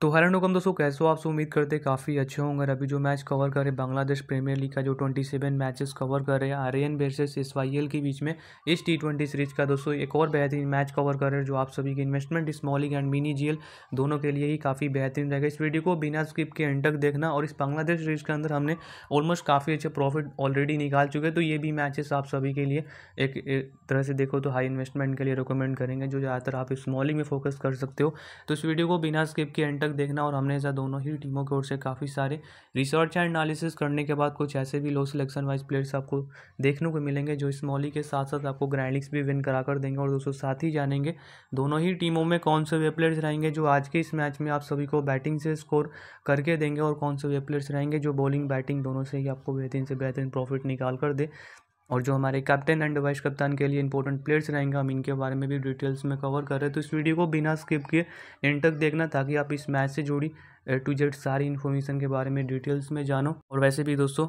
तो हेलो नकम दोस्तों कैसे हो आपसे उम्मीद करते काफ़ी अच्छे होंगे अभी जो मैच कवर कर रहे बांग्लादेश प्रीमियर लीग का जो ट्वेंटी सेवन मैचेस कवर कर रहे हैं आर्यन वर्सेस एस के बीच में इस टी ट्वेंटी सीरीज का दोस्तों एक और बेहतरीन मैच कवर कर रहे हैं जो आप सभी के इन्वेस्टमेंट स्मॉलिंग एंड मिनी जी दोनों के लिए ही काफ़ी बेहतरीन रहेगा इस वीडियो को बिना स्किप के एंड तक देखना और इस बांग्लादेश सीरीज के अंदर हमने ऑलमोस्ट काफ़ी अच्छे प्रॉफिट ऑलरेडी निकाल चुके हैं तो ये भी मैचेस आप सभी के लिए एक तरह से देखो तो हाई इन्वेस्टमेंट के लिए रिकमेंड करेंगे जो ज़्यादातर आप स्मॉलिंग में फोकस कर सकते हो तो इस वीडियो को बिना स्किप के एंड तक देखना और हमने ऐसा दोनों ही टीमों की ओर से काफ़ी सारे रिसर्च एंड एनालिसिस करने के बाद कुछ ऐसे भी लो सिलेक्शन वाइज प्लेयर्स आपको देखने को मिलेंगे जो स्मॉल ही के साथ साथ आपको ग्रैंड लीग्स भी विन करा कर देंगे और दोस्तों साथ ही जानेंगे दोनों ही टीमों में कौन से वे प्लेयर्स रहेंगे जो आज के इस मैच में आप सभी को बैटिंग से स्कोर करके देंगे और कौन से वे प्लेयर्स रहेंगे जो बॉलिंग बैटिंग दोनों से ही आपको बेहतरीन से बेहतरीन प्रॉफिट निकाल कर दे और जो हमारे कैप्टन एंड वाइस कप्तान के लिए इंपॉर्टेंट प्लेयर्स रहेंगे हम इनके बारे में भी डिटेल्स में कवर कर रहे हैं तो इस वीडियो को बिना स्किप किए एंड तक देखना ताकि आप इस मैच से जुड़ी ए टू जेड सारी इन्फॉर्मेशन के बारे में डिटेल्स में जानो और वैसे भी दोस्तों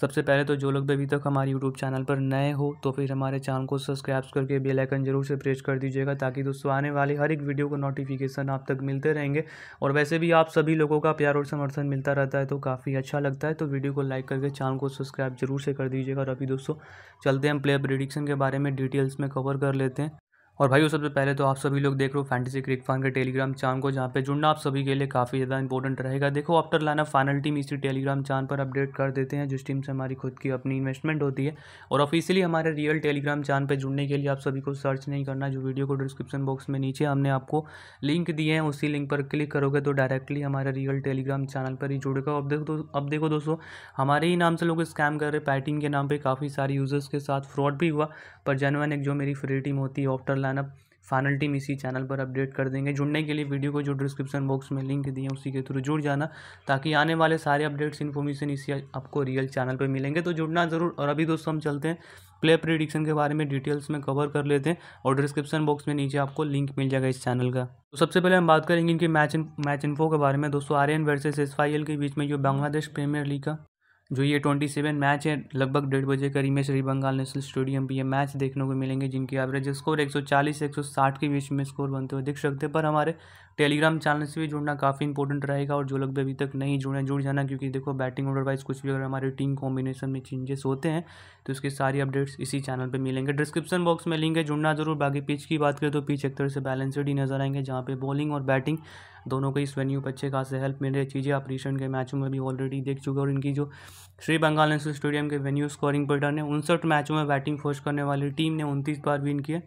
सबसे पहले तो जो लोग भी अभी तक हमारे यूट्यूब चैनल पर नए हो तो फिर हमारे चैनल को सब्सक्राइब करके बेल आइकन जरूर से प्रेस कर दीजिएगा ताकि दोस्तों आने वाले हर एक वीडियो को नोटिफिकेशन आप तक मिलते रहेंगे और वैसे भी आप सभी लोगों का प्यार और समर्थन मिलता रहता है तो काफ़ी अच्छा लगता है तो वीडियो को लाइक करके चैनल को सब्सक्राइब जरूर से कर दीजिएगा और अभी दोस्तों चलते हैं हम प्लेयर प्रिडिक्शन के बारे में डिटेल्स में कवर कर लेते हैं और भाई सबसे पहले तो आप सभी लोग देख रहे हो फैंटेसी क्रिक फान के टेलीग्राम चान को जहाँ पे जुड़ना आप सभी के लिए काफ़ी ज़्यादा इंपॉर्टेंट रहेगा देखो आफ्टर लाना फाइनल टीम इसी टेलीग्राम चान पर अपडेट कर देते हैं जिस टीम से हमारी खुद की अपनी इन्वेस्टमेंट होती है और ऑफिशियली हमारे रियल टेलीग्राम चैनल पर जुड़ने के लिए आप सभी को सर्च नहीं करना जो वीडियो को डिस्क्रिप्शन बॉक्स में नीचे हमने आपको लिंक दिए हैं उसी लिंक पर क्लिक करोगे तो डायरेक्टली हमारे रियल टेलीग्राम चैनल पर ही जुड़ेगा अब देखो अब देखो दोस्तों हमारे ही नाम से लोग स्कैम कर रहे पैटिंग के नाम पर काफ़ी सारे यूज़र्स के साथ फ्रॉड भी हुआ पर जनवन एक जो मेरी फ्री टीम होती है ऑफ्टर साथ फाइनल टीम इसी चैनल पर अपडेट कर देंगे जुड़ने के लिए वीडियो को जो डिस्क्रिप्शन बॉक्स में लिंक दिए उसी के थ्रू जुड़ जाना ताकि आने वाले सारे अपडेट्स इन्फॉर्मेशन इसी आपको रियल चैनल पर मिलेंगे तो जुड़ना ज़रूर और अभी दोस्तों हम चलते हैं प्ले प्रिडिक्शन के बारे में डिटेल्स में कवर कर लेते हैं और डिस्क्रिप्शन बॉक्स में नीचे आपको लिंक मिल जाएगा इस चैनल का तो सबसे पहले हम बात करेंगे इनके मैच इन, मैच इन्फो के बारे में दोस्तों आर्यन वर्सेस एस के बीच में जो बांग्लादेश प्रीमियर लीग का जो ये ट्वेंटी सेवन मैच है लगभग डेढ़ बजे करीब में श्री बंगाल नेशनल स्टेडियम पर ये मैच देखने को मिलेंगे जिनकी एवरेज स्कोर एक सौ चालीस से एक सौ साठ के बीच में स्कोर बनते हुए दिख सकते हैं पर हमारे टेलीग्राम चैनल से भी जुड़ना काफ़ी इंपॉर्टेंट रहेगा और जो लोग भी अभी तक नहीं जुड़े जुड़ जाना क्योंकि देखो बैटिंग ऑर्डर वाइज कुछ भी अगर हमारे टीम कॉम्बिनेशन में चेंजेस होते हैं तो उसके सारी अपडेट्स इसी चैनल पर मिलेंगे डिस्क्रिप्शन बॉक्स में लिंक है जुड़ना जरूर बाकी पिच की बात करें तो पिच एक तरह से बैलेंसड ही नजर आएंगे जहाँ पर बॉलिंग और बैटिंग दोनों को इस वेन्यू पर अच्छे खास हेल्प मिल रही चीज़ें आप रिसेंट के मैचों में भी ऑलरेडी देख चुके और इनकी जो श्री बंगाल नेशनल स्टेडियम के वेन्यू स्कोरिंग पैटर्न है उनसठ मैचों में बैटिंग फोर्स करने वाली टीम ने उनतीस बार विन किया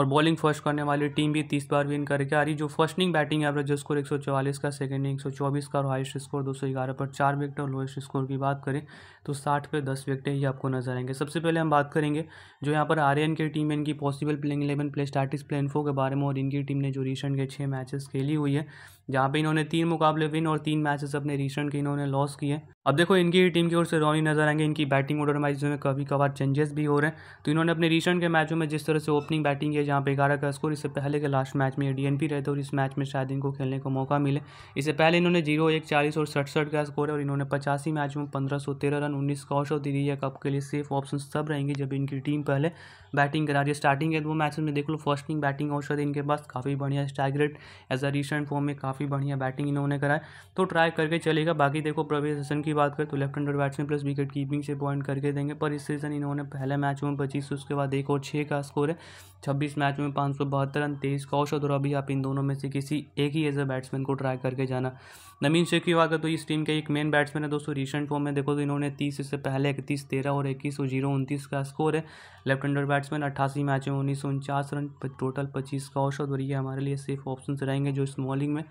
और बॉलिंग फर्स्ट करने वाली टीम भी तीस बार विन करके आ रही जो फर्स्टिंग बैटिंग एवरेज स्कोर एक सौ का सेकेंड एक सौ चौबीस का और हाइस्ट स्कोर दो सौ ग्यारह पर चार विकेट और लोएस्ट स्कोर की बात करें तो साठ पे दस विकेटें ही आपको नजर आएंगे सबसे पहले हम बात करेंगे जो यहाँ पर आर्यन की टीम इनकी possible playing eleven player stats player info के बारे में और इनकी टीम ने जो रिसेंट के छः मैचेस खेली हुई है जहाँ पे इन्होंने तीन मुकाबले विन और तीन मैचेस अपने रिसेंट के इन्होंने लॉस किए अब देखो इनकी टीम की ओर से रोनी नजर आएंगे इनकी बैटिंग ऑर्डर मैच में कभी कभार चेंजेस भी हो रहे हैं तो इन्होंने अपने रिसेंट के मैचों में जिस तरह से ओपनिंग बैटिंग की जहाँ पे ग्यारह का स्कोर इससे पहले के लास्ट मैच में डी एन पी रहे थे और इस मैच में शायद इनको खेलने को मौका मिले इससे पहले इन्होंने जीरो एक चालीस और सड़सठ का स्कोर है और इन्होंने पचासी मैच में पंद्रह सौ तेरह रन उन्नीस का औसत दी है कप के लिए सेफ ऑप्शन सब रहेंगे जब इनकी टीम पहले बैटिंग करा रही है स्टार्टिंग के दो मैच में देख लो फर्स्ट बैटिंग औसत इनके पास काफ़ी बढ़िया strike as a recent form में काफ़ी काफ़ी बढ़िया बैटिंग इन्होंने कराए तो ट्राई करके चलेगा बाकी देखो प्रवेश हसन की बात करें तो left handed batsman plus wicket keeping से पॉइंट करके देंगे पर इस सीज़न इन्होंने पहले मैच में पच्चीस उसके बाद एक और छः का स्कोर है छब्बीस मैच में पाँच सौ बहत्तर रन तेईस का औसत और अभी आप इन दोनों में से किसी एक ही एज ए बैट्समैन को ट्राई करके जाना नवीन शेख की बात करें तो इस टीम के एक मेन बैट्समैन है दोस्तों रिसेंट फॉर्म में देखो तो इन्होंने तीस इससे पहले इकतीस तेरह और इक्कीस और जीरो तो उनतीस का स्कोर है लेफ्ट हैंडर बैट्समैन अट्ठासी मैच में उन्नीस सौ उनचास रन टोटल पच्चीस का औसत और ये हमारे लिए सेफ ऑप्शन रहेंगे जो स्मॉलिंग में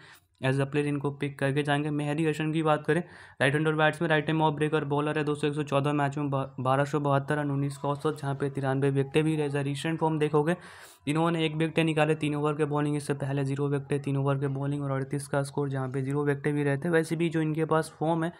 एज अ प्लेयर इनको पिक करके जाएंगे मेहरी हसन की बात करें राइट हैंड और batsman right time off breaker bowler है सौ एक सौ चौदह मैच में बारह सौ बहत्तर रन उन्नीस का औसत जहाँ पे तिरानवे विकटे भी रहे अ रिसेंट फॉर्म देखोगे इन्होंने एक विकटे निकाले तीन ओवर के बॉलिंग इससे पहले जीरो विकटे तीन ओवर के बॉलिंग और अड़तीस का स्कोर जहाँ पे जीरो विकटें भी रहते वैसे भी जो इनके पास फॉर्म है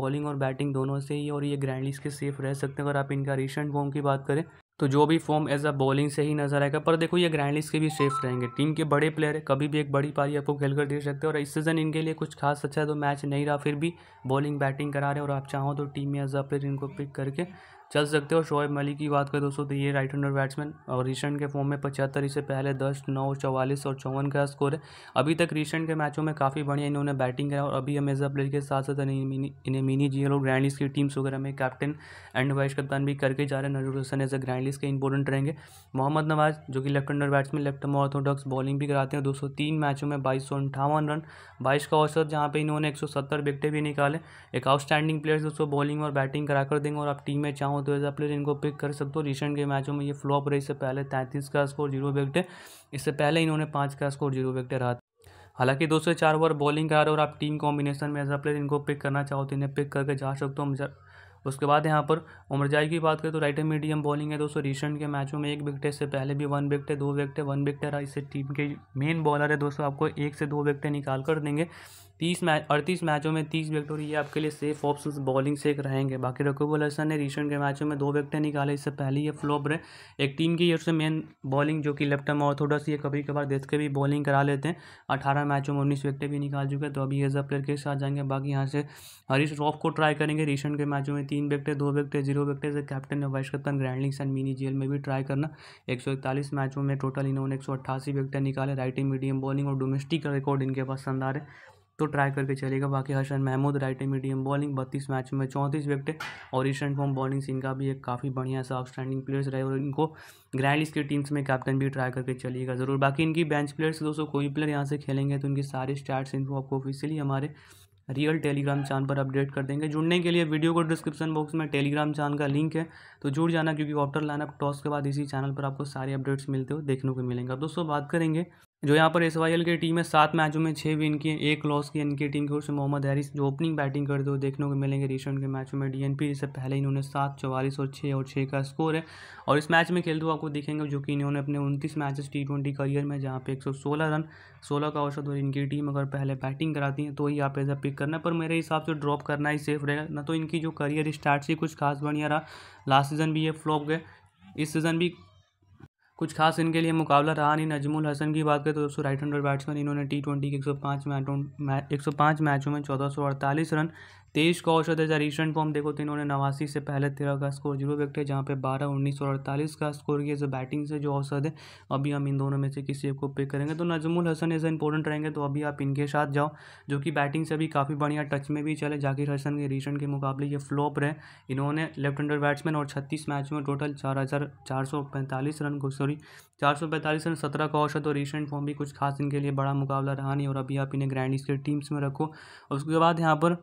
बॉलिंग और बैटिंग दोनों से ही और ये ग्रैंडलीस के सेफ रह सकते हैं अगर आप इनका रिसेंट फॉर्म की बात करें तो जो भी फॉर्म एज अ बॉलिंग से ही नजर आएगा पर देखो ये ग्रैंडलिस्ट के भी सेफ रहेंगे टीम के बड़े प्लेयर है कभी भी एक बड़ी पारी आपको खेल कर दे सकते हैं और इस सीज़न इनके लिए कुछ खास अच्छा तो मैच नहीं रहा फिर भी बॉलिंग बैटिंग करा रहे हैं और आप चाहो तो टीम में एज अ प्लेयर इनको पिक करके चल सकते हो शोएब मलिक की बात करें दोस्तों तो ये राइट हंडर बैट्समैन और रिसेंट के फॉर्म में पचहत्तर इससे पहले दस नौ चौवालीस और चौवन का स्कोर है अभी तक रिसेंट के मैचों में काफ़ी बढ़िया इन्होंने बैटिंग करा और अभी हमेशा प्लेयर के साथ साथ इन्हें मिनी जी और ग्रैंड लिस्ट की टीम्स वगैरह में कैप्टन एंड वाइस कप्तान भी करके जा रहे हैं नजर Hasan as a grand list के इंपॉर्टेंट रहेंगे मोहम्मद नवाज जो कि left hander batsman left arm orthodox bowling भी कराते हैं दोस्तों तीन मैचों में बाईस सौ अंठावन रन बाईस का औसत जहाँ पर इन्होंने एक सौ सत्तर विकटें भी निकाले एक आउटस्टैंडिंग प्लेयर्स दोस्तों बॉलिंग और बैटिंग कर देंगे और आप टीम में चाहूँ हो तो एज अ प्लेयर इनको पिक कर सकते हो रिसेंट के मैचों में ये फ्लॉप रही इससे पहले तैंतीस का स्कोर जीरो विकेट इससे पहले इन्होंने पाँच का स्कोर जीरो विकेट रहा हालांकि दो से चार ओवर बॉलिंग का और आप टीम कॉम्बिनेशन में एज अ प्लेयर इनको पिक करना चाहो तो इन्हें पिक करके जा सकते हो उसके बाद यहाँ पर उमरजाई की बात करें तो राइट मीडियम बॉलिंग है दोस्तों रिसेंट के मैचों में एक विकेट से पहले भी वन विकेट है दो विकेट है वन विकेट रहा इससे टीम के मेन बॉलर है दोस्तों आपको एक से दो विकेट निकाल कर देंगे तीस मैच अड़तीस मैचों में तीस विकेटों ये आपके लिए सेफ ऑप्शन बॉलिंग से एक रहेंगे बाकी रकूबुल हसन ने रिसेंट के मैचों में दो विकेटें निकाले इससे पहले ये फ्लॉप रहे एक टीम की ओर से मेन बॉलिंग जो कि लेफ्ट आर्म ऑर्थोडॉक्स ये कभी कभार देख के भी बॉलिंग करा लेते हैं अठारह मैचों में उन्नीस विकेटें भी निकाल चुके हैं तो अभी ये प्लेयर के साथ जाएंगे बाकी यहाँ से हरीश रॉफ को ट्राई करेंगे रिसेंट के मैचों में तीन विकेटें दो विकेटें जीरो विकेटें से कैप्टन ने वाइस कप्तान ग्रैंडलिंग्स एंड मिनी जेल में भी ट्राई करना एक सौ इकतालीस मैचों में टोटल इन्होंने एक सौ अट्ठासी विकेटें निकाले राइटिंग मीडियम बॉलिंग और डोमेस्टिक रिकॉर्ड इनके पास शानदार है तो ट्राई करके चलेगा बाकी Hasan Mahmud right medium bowling बत्तीस मैच में चौंतीस विकेट और रिसेंट फॉर्म बॉलिंग से इनका भी एक काफ़ी बढ़िया सा आउटस्टैंडिंग प्लेयर्स रहे और इनको ग्रैंड की टीम्स में कैप्टन भी ट्राई करके चलिएगा ज़रूर बाकी इनकी बेंच प्लेयर्स दोस्तों कोई प्लेयर यहाँ से खेलेंगे तो इनके सारे स्टार्ट इनको आपको ऑफिशियली हमारे रियल टेलीग्राम चैनल पर अपडेट कर देंगे जुड़ने के लिए वीडियो को डिस्क्रिप्शन बॉक्स में टेलीग्राम चैनल का लिंक है तो जुड़ जाना क्योंकि ऑप्टर लाइनअप टॉस के बाद इसी चैनल पर आपको सारे अपडेट्स मिलते हो देखने को मिलेंगे अब दोस्तों बात करेंगे जो यहाँ पर एस वाई एल की टीम है सात मैचों में छः विन किए एक लॉस की इनकी टीम की ओर से मोहम्मद हैरिस जो ओपनिंग बैटिंग करते हुए देखने को मिलेंगे रिसेंट के मैचों में डीएनपी e से पहले इन्होंने सात चौवालीस और छः और छः का स्कोर है और इस मैच में खेलते हुए आपको दिखेंगे जो कि इन्होंने अपने उनतीस मैचेस टी ट्वेंटी करियर में जहाँ पे एक सौ सोलह रन सोलह का औसत और इनकी टीम अगर पहले बैटिंग कराती है तो ही आप ऐसा पिक करना पर मेरे हिसाब से ड्रॉप करना ही सेफ रहेगा ना तो इनकी जो करियर स्टार्ट से कुछ खास बढ़िया रहा लास्ट सीजन भी ये फ्लॉप गए इस सीज़न भी कुछ खास इनके लिए मुकाबला रहा नहीं नजमुल हसन की बात करें तो दोस्तों राइट हैंडर बैट्समैन इन्होंने टी ट्वेंटी के एक सौ पाँच मैचों एक सौ पाँच मैचों में चौदह सौ अड़तालीस रन तेईस का औसत है रिसेंट फॉर्म देखो तो इन्होंने नवासी से पहले तेरह का स्कोर जीरो विकेट है जहाँ पे बारह उन्नीस और अड़तालीस का स्कोर किया जो बैटिंग से जो औसत है अभी हम इन दोनों में से किसी एक को पिक करेंगे तो नजमुल हसन ऐसा इंपॉर्टेंट रहेंगे तो अभी आप इनके साथ जाओ जो कि बैटिंग से भी काफ़ी बढ़िया टच में भी चले जाकिर हसन के रिसेंट के मुकाबले ये फ्लॉप रहे इन्होंने लेफ्ट हंडर बैट्समैन और छत्तीस मैच में टोटल चार हज़ार चार सौ पैंतालीस रन सॉरी चार सौ पैंतालीस रन सत्रह का औसत और रिसेंट फॉर्म भी कुछ खास इनके लिए बड़ा मुकाबला रहा नहीं और अभी आप इन्हें ग्रैंड इसके टीम्स में रखो उसके बाद यहाँ पर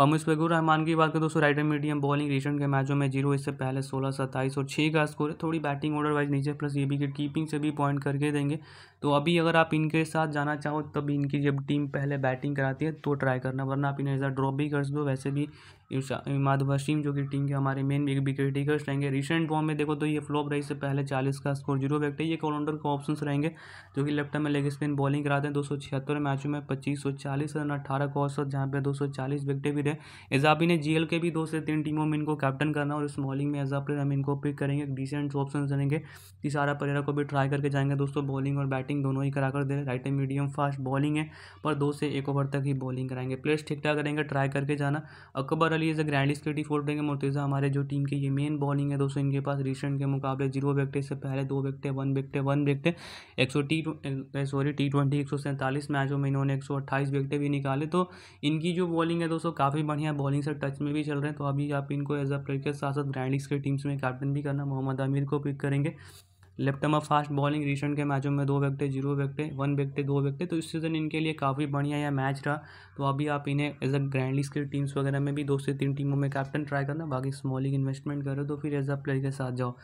और मुस्बेगुर रहमान की बात करें दोस्तों राइट मीडियम बॉलिंग रिसेंट के मैचों में जीरो इससे पहले सोलह सत्ताईस और छः का स्कोर है थोड़ी बैटिंग ऑर्डर वाइज नीचे प्लस ये विकेट कीपिंग से भी पॉइंट करके देंगे तो अभी अगर आप इनके साथ जाना चाहो तब इनकी जब टीम पहले बैटिंग कराती है तो ट्राई करना वरना आप इन्हें ड्रॉप भी कर सकते हो वैसे भी इमाद वसीम जो कि टीम के हमारे मेन विकेट टेकर्स रहेंगे रिसेंट फॉर्म में देखो तो ये फ्लॉप रही से पहले चालीस का स्कोर जीरो विकेट है ये ऑलराउंडर के ऑप्शन रहेंगे जो कि लेफ्ट में लेग स्पिन बॉलिंग कराते हैं दो सौ छिहत्तर मैचों में पच्चीस सौ चालीस रन अठारह का औसत जहाँ पे दो सौ चालीस विकटें भी रहे एजाबी ने एल के भी दो से तीन टीमों में इनको कैप्टन करना और स्मॉलिंग में एजाब हम इनको पिक करेंगे डिसेंट ऑप्शन रहेंगे सारा परेरा को भी ट्राई करके जाएंगे दोस्तों बॉलिंग और बैटिंग दोनों ही करा कर दे right and medium fast bowling है पर दो से एक ओवर तक ही बॉलिंग कराएंगे प्लेस ठीक ठाक करेंगे ट्राई करके जाना अकबर चलिए इज़ ग्रैंड ग्रैंडिस के डिफॉल्ट देंगे मुर्तज़ा हमारे जो टीम के ये मेन बॉलिंग है दोस्तों इनके पास रिसेंट के मुकाबले जीरो विकटे से पहले दो विकटे वन विकटे वन विकटे एक सौ टी सॉरी टी ट्वेंटी एक सौ सैंतालीस मैचों में इन्होंने एक सौ अट्ठाईस विकटे भी निकाले तो इनकी जो बॉलिंग है दोस्तों काफ़ी बढ़िया बॉलिंग से टच में भी चल रहे हैं तो अभी आप इनको एज अ प्लेयर के साथ साथ ग्रैंड के टीम्स में कैप्टन भी करना मोहम्मद आमिर को पिक करेंगे left off fast bowling recent के मैचों में दो विकटे जीरो विकटे वन विकटे दो विकटे तो इस सीज़न इनके लिए काफ़ी बढ़िया यह मैच रहा तो अभी आप इन्हें एज अ ग्रैंड लीग की टीम्स वगैरह में भी दो से तीन टीमों में कैप्टन ट्राई करना बाकी स्मॉल लीग इन्वेस्टमेंट करो तो फिर एज अ प्लेयर के साथ जाओ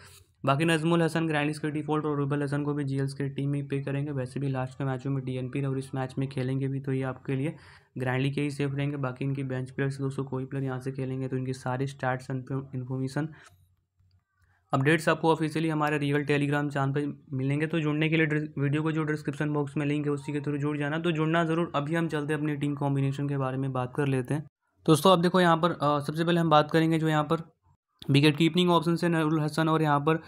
बाकी नजमुल हसन लीग के डिफॉल्ट और रूबल हसन को भी जीएल्स की टीम में पे करेंगे वैसे भी लास्ट के मैचों में डीएनपी और इस मैच में खेलेंगे भी तो ये आपके लिए ग्रैंडली के ही सेफ रहेंगे बाकी इनकी बेंच प्लेयर्स दोस्तों कोई प्लेयर यहाँ से खेलेंगे तो इनकी सारी स्टार्ट इन्फॉर्मेशन अपडेट्स आपको ऑफिशियली हमारे रियल टेलीग्राम चैनल पर मिलेंगे तो जुड़ने के लिए वीडियो को जो डिस्क्रिप्शन बॉक्स में लिंक है उसी के थ्रू जुड़ जाना तो जुड़ना ज़रूर अभी हम चलते अपनी टीम कॉम्बिनेशन के बारे में बात कर लेते हैं दोस्तों अब देखो यहाँ पर सबसे पहले हम बात करेंगे जो यहाँ पर विकेट कीपिंग ऑप्शन से नरुल हसन और यहाँ पर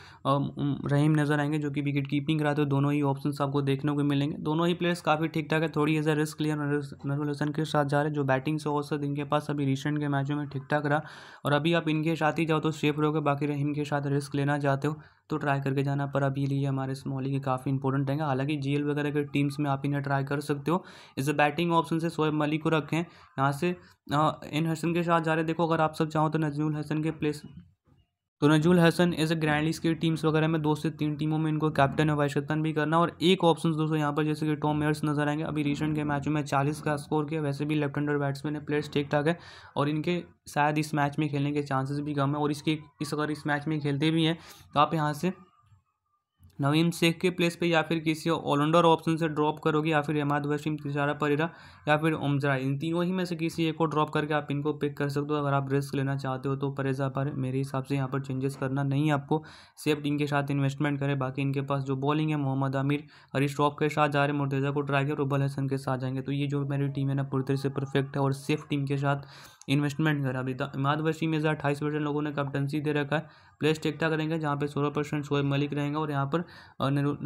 रहीम नज़र आएंगे जो कि विकेट कीपिंग कराते हुए दोनों ही ऑप्शन आपको देखने को मिलेंगे दोनों ही प्लेयर्स काफ़ी ठीक ठाक है थोड़ी एज रिस्क लिया नरुल हसन के साथ जा रहे जो बैटिंग से औसत इनके पास अभी रिसेंट के मैचों में ठीक ठाक रहा और अभी आप इनके साथ ही जाओ तो सेफ रहोगे बाकी रहीम के साथ रिस्क लेना चाहते हो तो ट्राई करके जाना पर अभी लिए हमारे स्मॉली के काफ़ी इंपॉर्टेंट रहेंगे हालांकि जी वगैरह के टीम्स में आप इन्हें ट्राई कर सकते हो इस बैटिंग ऑप्शन से शोएब मलिक को रखें यहाँ से इन हसन के साथ जा रहे देखो अगर आप सब चाहो तो नजमुल हसन के प्लेस तो Nazmul Hasan as a grand league के टीम्स वगैरह में दो से तीन टीमों में इनको कैप्टन और वाइस कैप्टन भी करना और एक ऑप्शन दोस्तों यहाँ पर जैसे कि टॉम मेयर्स नजर आएंगे अभी रिसेंट के मैचों में चालीस का स्कोर किया वैसे भी लेफ्ट हंडर बैट्समैन है प्लेयर्स ठीक ठाक है और इनके शायद इस मैच में खेलने के चांसेस भी कम है और इसके इस अगर इस मैच में खेलते भी हैं तो आप यहाँ से नवीम शेख के प्लेस पे या फिर किसी ऑलराउंडर ऑप्शन से ड्रॉप करोगे या फिर एमाद वसीम तिशारा परेरा या फिर उमजरा इन तीनों ही में से किसी एक को ड्रॉप करके आप इनको पिक कर सकते हो अगर आप रिस्क लेना चाहते हो तो परेजा पर मेरे हिसाब से यहाँ पर चेंजेस करना नहीं आपको सेफ टीम के साथ इन्वेस्टमेंट करें बाकी इनके पास जो बॉलिंग है मोहम्मद आमिर हरीश ट्रॉप के साथ जा रहे मुर्तजा को ट्राई करें रुबल हसन के साथ जाएंगे तो ये जो मेरी टीम है ना पूरी तरह से परफेक्ट है और सेफ टीम के साथ इन्वेस्टमेंट कर अभी इमाद में अट्ठाईस परसेंट लोगों ने कैप्टनसी दे रखा है प्लेस टिकटा करेंगे जहाँ पे सोलह परसेंट शोएब मलिक रहेंगे और यहाँ पर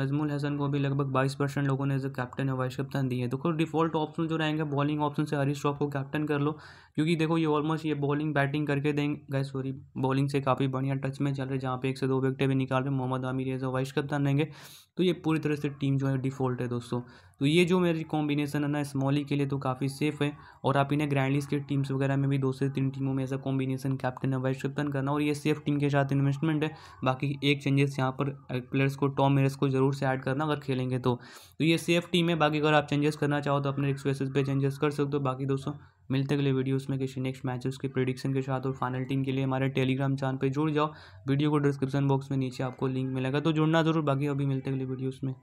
नजमुल हसन को भी लगभग बाईस परसेंट लोगों ने एज कैप्टन या वाइस कप्तान दिए देखो डिफॉल्ट ऑप्शन जो रहेंगे बॉलिंग ऑप्शन से हरीश श्रॉफ को कैप्टन कर लो क्योंकि देखो ये ऑलमोस्ट ये बॉलिंग बैटिंग करके देंगे गए सॉरी बॉलिंग से काफ़ी बढ़िया टच में चल रहे जहाँ पे एक से दो विकटें भी निकाल रहे मोहम्मद आमिर एज वाइस कप्तान रहेंगे तो ये पूरी तरह से टीम जो है डिफॉल्ट है दोस्तों तो ये जो मेरी कॉम्बिनेशन है ना स्मॉली के लिए तो काफ़ी सेफ है और आप इन्हें ग्रैंडलीस के टीम्स वगैरह में भी दो से तीन टीमों में ऐसा कॉम्बिनेशन कैप्टन वाइस कैप्टन करना और ये सेफ टीम के साथ इन्वेस्टमेंट है बाकी एक चेंजेस यहाँ पर प्लेयर्स को टॉम मेरस को जरूर से ऐड करना अगर खेलेंगे तो तो ये सेफ टीम है बाकी अगर आप चेंजेस करना चाहो तो अपने रिक्स पे चेंजेस कर सकते हो बाकी दोस्तों मिलते अगले वीडियोस में किसी नेक्स्ट मैचेस के प्रिडिक्शन के साथ और फाइनल टीम के लिए हमारे टेलीग्राम चैनल पर जुड़ जाओ वीडियो को डिस्क्रिप्शन बॉक्स में नीचे आपको लिंक मिलेगा तो जुड़ना जरूर बाकी अभी मिलते अगले वीडियोस में